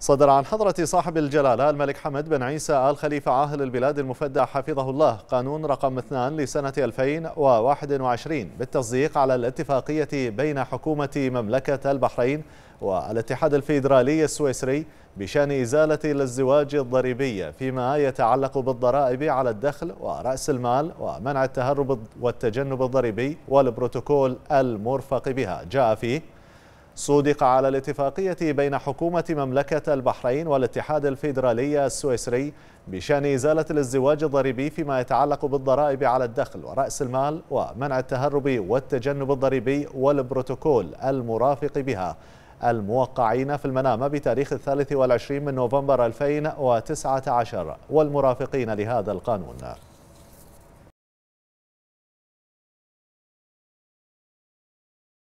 صدر عن حضرة صاحب الجلالة الملك حمد بن عيسى آل خليفة عاهل البلاد المفدى حفظه الله قانون رقم 2 لسنة 2021 بالتصديق على الاتفاقية بين حكومة مملكة البحرين والاتحاد الفيدرالي السويسري بشأن إزالة الازدواج الضريبي فيما يتعلق بالضرائب على الدخل ورأس المال ومنع التهرب والتجنب الضريبي والبروتوكول المرفق بها جاء فيه صودق على الاتفاقية بين حكومة مملكة البحرين والاتحاد الفيدرالي السويسري بشأن إزالة الازدواج الضريبي فيما يتعلق بالضرائب على الدخل ورأس المال ومنع التهرب والتجنب الضريبي والبروتوكول المرافق بها الموقعين في المنامة بتاريخ الثالث والعشرين من نوفمبر 2019 والمرافقين لهذا القانون